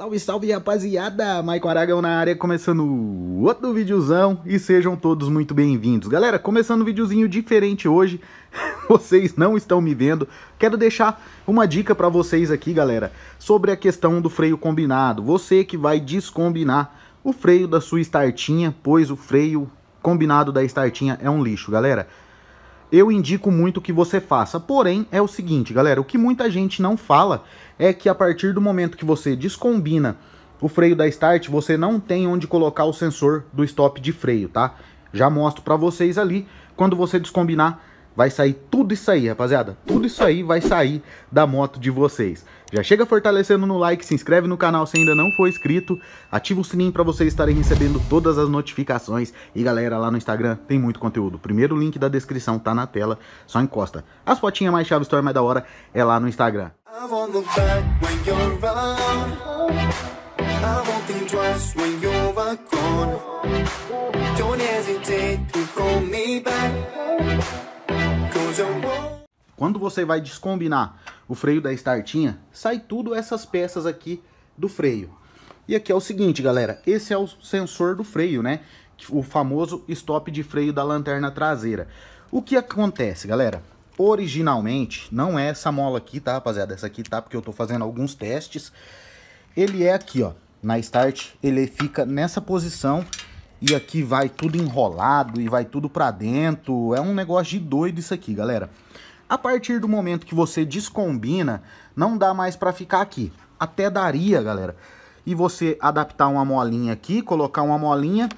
Salve, salve rapaziada! Michael Aragão na área, começando outro videozão e sejam todos muito bem-vindos. Galera, começando um videozinho diferente hoje, vocês não estão me vendo, quero deixar uma dica para vocês aqui, galera, sobre a questão do freio combinado. Você que vai descombinar o freio da sua startinha, pois o freio combinado da startinha é um lixo, galera eu indico muito que você faça. Porém, é o seguinte, galera, o que muita gente não fala é que a partir do momento que você descombina o freio da start, você não tem onde colocar o sensor do stop de freio, tá? Já mostro para vocês ali, quando você descombinar, Vai sair tudo isso aí, rapaziada. Tudo isso aí vai sair da moto de vocês. Já chega fortalecendo no like, se inscreve no canal se ainda não for inscrito, ativa o sininho para vocês estarem recebendo todas as notificações. E galera, lá no Instagram tem muito conteúdo. primeiro link da descrição tá na tela, só encosta. As fotinhas mais chave, história mais é da hora é lá no Instagram. Quando você vai descombinar o freio da startinha, sai tudo essas peças aqui do freio. E aqui é o seguinte, galera, esse é o sensor do freio, né? O famoso stop de freio da lanterna traseira. O que acontece, galera? Originalmente, não é essa mola aqui, tá, rapaziada? Essa aqui tá, porque eu tô fazendo alguns testes. Ele é aqui, ó, na start, ele fica nessa posição e aqui vai tudo enrolado e vai tudo pra dentro. É um negócio de doido isso aqui, galera. A partir do momento que você descombina, não dá mais para ficar aqui. Até daria, galera. E você adaptar uma molinha aqui, colocar uma molinha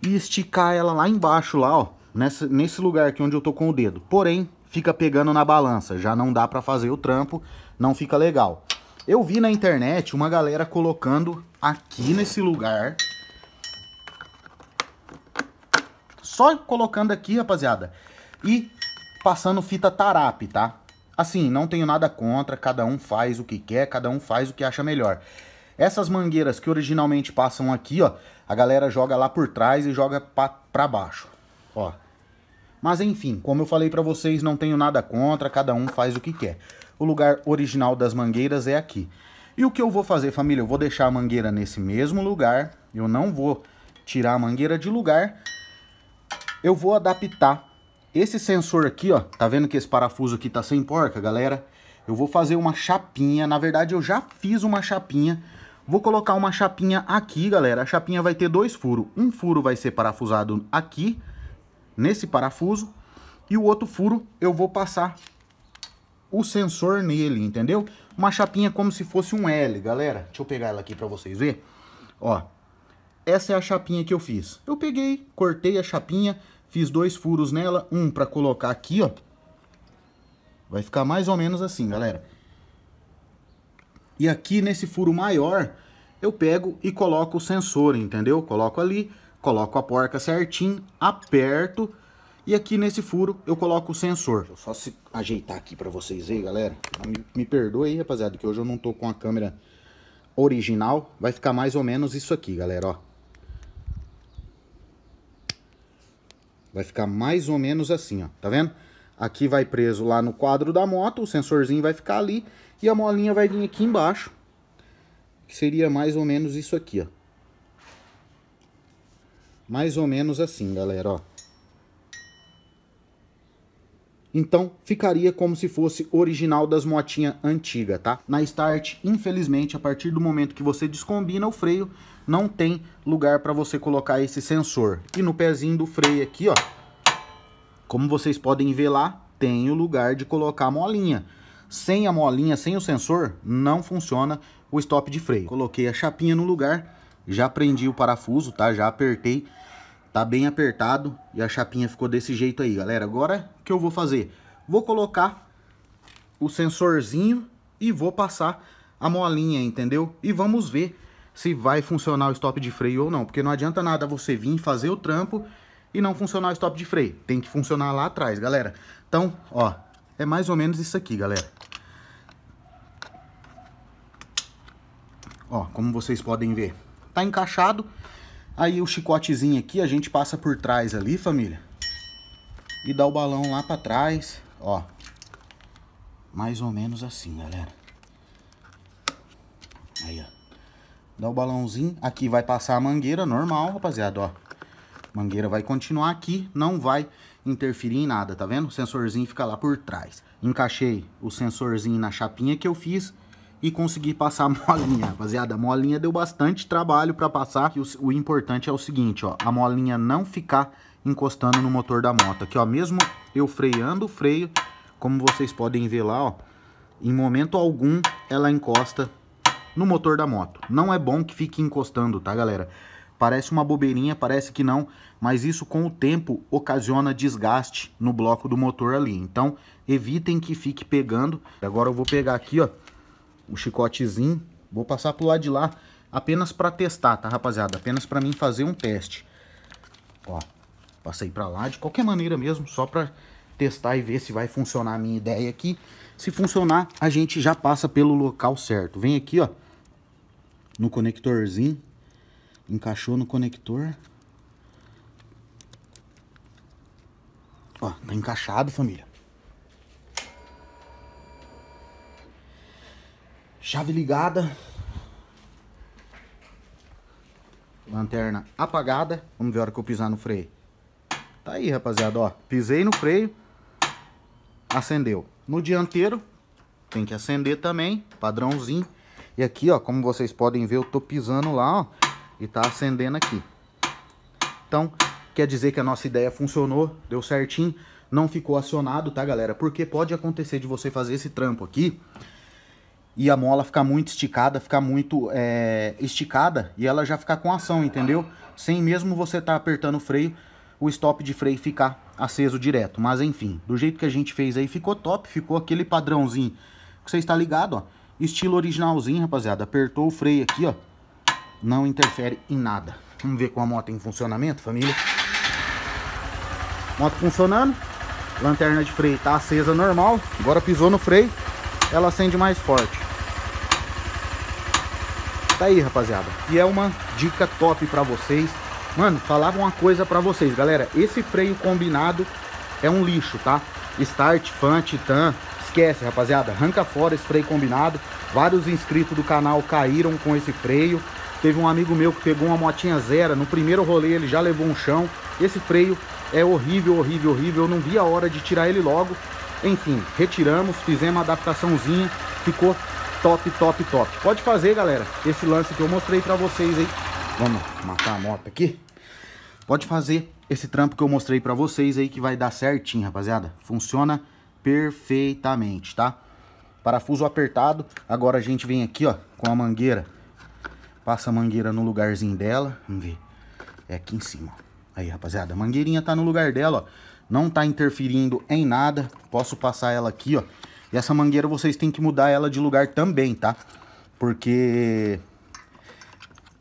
e esticar ela lá embaixo, lá, ó. Nessa, nesse lugar aqui onde eu tô com o dedo. Porém, fica pegando na balança. Já não dá para fazer o trampo, não fica legal. Eu vi na internet uma galera colocando aqui nesse lugar. Só colocando aqui, rapaziada. E passando fita tarap, tá? Assim, não tenho nada contra, cada um faz o que quer, cada um faz o que acha melhor. Essas mangueiras que originalmente passam aqui, ó, a galera joga lá por trás e joga para baixo, ó. Mas enfim, como eu falei para vocês, não tenho nada contra, cada um faz o que quer. O lugar original das mangueiras é aqui. E o que eu vou fazer, família? Eu vou deixar a mangueira nesse mesmo lugar, eu não vou tirar a mangueira de lugar. Eu vou adaptar esse sensor aqui, ó, tá vendo que esse parafuso aqui tá sem porca, galera? Eu vou fazer uma chapinha, na verdade eu já fiz uma chapinha. Vou colocar uma chapinha aqui, galera. A chapinha vai ter dois furos. Um furo vai ser parafusado aqui, nesse parafuso. E o outro furo eu vou passar o sensor nele, entendeu? Uma chapinha como se fosse um L, galera. Deixa eu pegar ela aqui pra vocês verem. Ó, essa é a chapinha que eu fiz. Eu peguei, cortei a chapinha Fiz dois furos nela, um para colocar aqui, ó. Vai ficar mais ou menos assim, galera. E aqui nesse furo maior, eu pego e coloco o sensor, entendeu? Coloco ali, coloco a porca certinho, aperto. E aqui nesse furo eu coloco o sensor. Deixa eu só se ajeitar aqui para vocês aí, galera. Me, me perdoe aí, rapaziada, que hoje eu não tô com a câmera original. Vai ficar mais ou menos isso aqui, galera, ó. Vai ficar mais ou menos assim, ó, tá vendo? Aqui vai preso lá no quadro da moto, o sensorzinho vai ficar ali e a molinha vai vir aqui embaixo, que seria mais ou menos isso aqui, ó. Mais ou menos assim, galera, ó. Então ficaria como se fosse original das motinhas antiga, tá? Na Start, infelizmente, a partir do momento que você descombina o freio, não tem lugar para você colocar esse sensor. E no pezinho do freio aqui, ó, como vocês podem ver lá, tem o lugar de colocar a molinha. Sem a molinha, sem o sensor, não funciona o stop de freio. Coloquei a chapinha no lugar, já prendi o parafuso, tá? Já apertei Tá bem apertado e a chapinha ficou desse jeito aí, galera. Agora, o que eu vou fazer? Vou colocar o sensorzinho e vou passar a molinha, entendeu? E vamos ver se vai funcionar o stop de freio ou não. Porque não adianta nada você vir fazer o trampo e não funcionar o stop de freio. Tem que funcionar lá atrás, galera. Então, ó, é mais ou menos isso aqui, galera. Ó, como vocês podem ver, tá encaixado. Aí o chicotezinho aqui, a gente passa por trás ali, família. E dá o balão lá pra trás, ó. Mais ou menos assim, galera. Aí, ó. Dá o balãozinho. Aqui vai passar a mangueira, normal, rapaziada, ó. Mangueira vai continuar aqui, não vai interferir em nada, tá vendo? O sensorzinho fica lá por trás. Encaixei o sensorzinho na chapinha que eu fiz e consegui passar a molinha, rapaziada. A molinha deu bastante trabalho para passar. E o, o, importante é o seguinte, ó. A molinha não ficar encostando no motor da moto. Aqui, ó, mesmo eu freando o freio, como vocês podem ver lá, ó. Em momento algum, ela encosta no motor da moto. Não é bom que fique encostando, tá, galera? Parece uma bobeirinha, parece que não, mas isso com o tempo ocasiona desgaste no bloco do motor ali. Então, evitem que fique pegando. Agora eu vou pegar aqui, ó, o chicotezinho. Vou passar pro lado de lá apenas para testar, tá, rapaziada? Apenas para mim fazer um teste. Ó, passei para lá de qualquer maneira mesmo, só para testar e ver se vai funcionar a minha ideia aqui. Se funcionar, a gente já passa pelo local certo. Vem aqui, ó, no conectorzinho. Encaixou no conector. Ó, tá encaixado, família. Chave ligada. Lanterna apagada. Vamos ver a hora que eu pisar no freio. Tá aí, rapaziada, ó. Pisei no freio. Acendeu. No dianteiro, tem que acender também. Padrãozinho. E aqui, ó, como vocês podem ver, eu tô pisando lá, ó. E tá acendendo aqui. Então, quer dizer que a nossa ideia funcionou. Deu certinho. Não ficou acionado, tá, galera? Porque pode acontecer de você fazer esse trampo aqui e a mola ficar muito esticada, ficar muito é, esticada e ela já ficar com ação, entendeu? Sem mesmo você estar tá apertando o freio, o stop de freio ficar aceso direto. Mas enfim, do jeito que a gente fez aí ficou top, ficou aquele padrãozinho que você está ligado, ó. Estilo originalzinho, rapaziada. Apertou o freio aqui, ó. Não interfere em nada. Vamos ver com a moto em funcionamento, família. Moto funcionando. Lanterna de freio tá acesa normal. Agora pisou no freio, ela acende mais forte. Tá aí, rapaziada. E é uma dica top pra vocês. Mano, falava uma coisa pra vocês, galera. Esse freio combinado é um lixo, tá? Start, Fan, Titan, esquece, rapaziada. Arranca fora esse freio combinado. Vários inscritos do canal caíram com esse freio. Teve um amigo meu que pegou uma motinha zero. No primeiro rolê ele já levou um chão. Esse freio é horrível, horrível, horrível. Eu não vi a hora de tirar ele logo. Enfim, retiramos, fizemos uma adaptaçãozinha. Ficou top, top, top. Pode fazer, galera, esse lance que eu mostrei pra vocês aí. Vamos matar a moto aqui. Pode fazer esse trampo que eu mostrei pra vocês aí que vai dar certinho, rapaziada. Funciona perfeitamente, tá? Parafuso apertado. Agora a gente vem aqui, ó, com a mangueira. Passa a mangueira no lugarzinho dela. Vamos ver. É aqui em cima. Aí, rapaziada, a mangueirinha tá no lugar dela, ó. Não tá interferindo em nada. Posso passar ela aqui, ó e essa mangueira vocês têm que mudar ela de lugar também, tá? Porque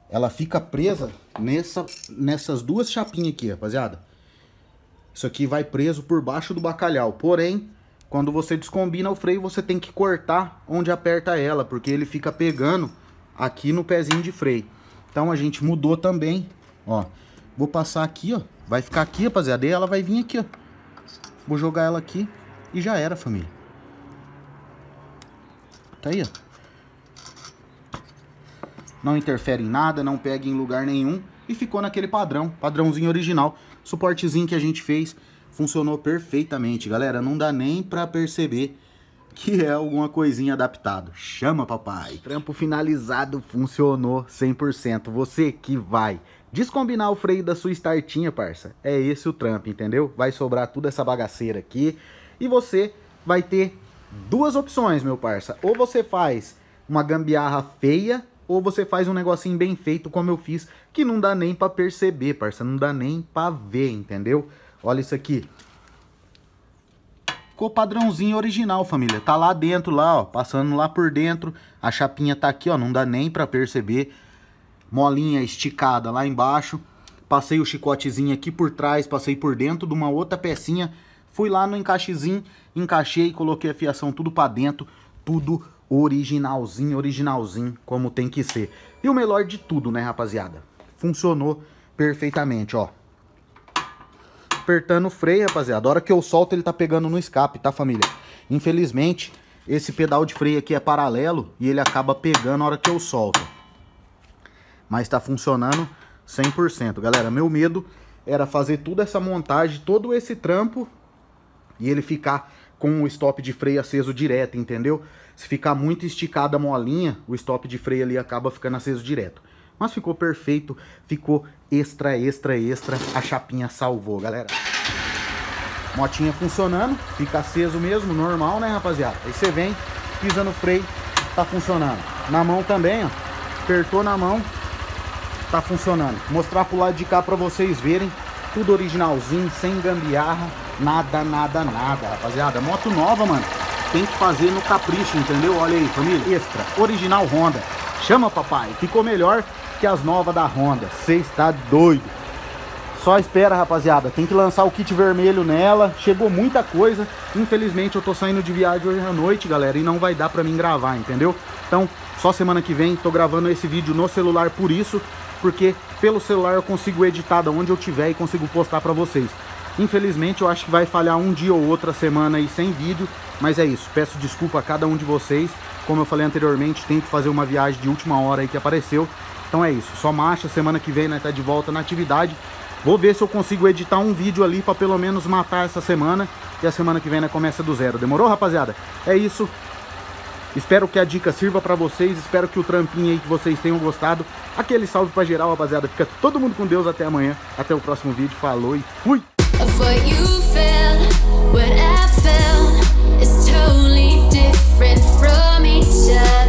ela fica presa nessa, nessas duas chapinhas aqui, rapaziada. Isso aqui vai preso por baixo do bacalhau. Porém, quando você descombina o freio, você tem que cortar onde aperta ela, porque ele fica pegando aqui no pezinho de freio. Então a gente mudou também, ó. Vou passar aqui, ó. Vai ficar aqui, rapaziada, e ela vai vir aqui, ó. Vou jogar ela aqui e já era, família. Tá aí, ó. Não interfere em nada, não pega em lugar nenhum. E ficou naquele padrão, padrãozinho original. Suportezinho que a gente fez funcionou perfeitamente. Galera, não dá nem pra perceber que é alguma coisinha adaptado. Chama, papai. Trampo finalizado funcionou 100%. Você que vai descombinar o freio da sua startinha, parça. É esse o trampo, entendeu? Vai sobrar tudo essa bagaceira aqui e você vai ter duas opções, meu parça. Ou você faz uma gambiarra feia, ou você faz um negocinho bem feito, como eu fiz, que não dá nem pra perceber, parça. Não dá nem pra ver, entendeu? Olha isso aqui. Ficou padrãozinho original, família. Tá lá dentro, lá, ó. Passando lá por dentro. A chapinha tá aqui, ó. Não dá nem pra perceber. Molinha esticada lá embaixo. Passei o chicotezinho aqui por trás. Passei por dentro de uma outra pecinha Fui lá no encaixezinho, encaixei, coloquei a fiação tudo para dentro, tudo originalzinho, originalzinho, como tem que ser. E o melhor de tudo, né, rapaziada? Funcionou perfeitamente, ó. Apertando o freio, rapaziada. A hora que eu solto, ele tá pegando no escape, tá, família? Infelizmente, esse pedal de freio aqui é paralelo e ele acaba pegando a hora que eu solto. Mas tá funcionando 100%. Galera, meu medo era fazer toda essa montagem, todo esse trampo e ele ficar com o stop de freio aceso direto, entendeu? Se ficar muito esticada a molinha, o stop de freio ali acaba ficando aceso direto. Mas ficou perfeito, ficou extra, extra, extra. A chapinha salvou, galera. Motinha funcionando, fica aceso mesmo, normal, né, rapaziada? Aí você vem, pisa no freio, tá funcionando. Na mão também, ó. Apertou na mão, tá funcionando. Mostrar pro lado de cá pra vocês verem. Tudo originalzinho, sem gambiarra Nada, nada, nada, rapaziada. Moto nova, mano. Tem que fazer no capricho, entendeu? Olha aí, família. Extra, original Honda. Chama, papai. Ficou melhor que as novas da Honda. Você está doido. Só espera, rapaziada. Tem que lançar o kit vermelho nela. Chegou muita coisa. Infelizmente, eu tô saindo de viagem hoje à noite, galera. E não vai dar pra mim gravar, entendeu? Então, só semana que vem. Tô gravando esse vídeo no celular por isso. Porque pelo celular eu consigo editar da onde eu tiver e consigo postar pra vocês. Infelizmente eu acho que vai falhar um dia ou outra semana aí sem vídeo, mas é isso. Peço desculpa a cada um de vocês. Como eu falei anteriormente, tem que fazer uma viagem de última hora aí que apareceu. Então é isso, só marcha, semana que vem né, tá de volta na atividade. Vou ver se eu consigo editar um vídeo ali para pelo menos matar essa semana. E a semana que vem né, começa do zero. Demorou, rapaziada? É isso. Espero que a dica sirva para vocês. Espero que o trampinho aí que vocês tenham gostado. Aquele salve para geral, rapaziada. Fica todo mundo com Deus até amanhã. Até o próximo vídeo. Falou e fui! from each other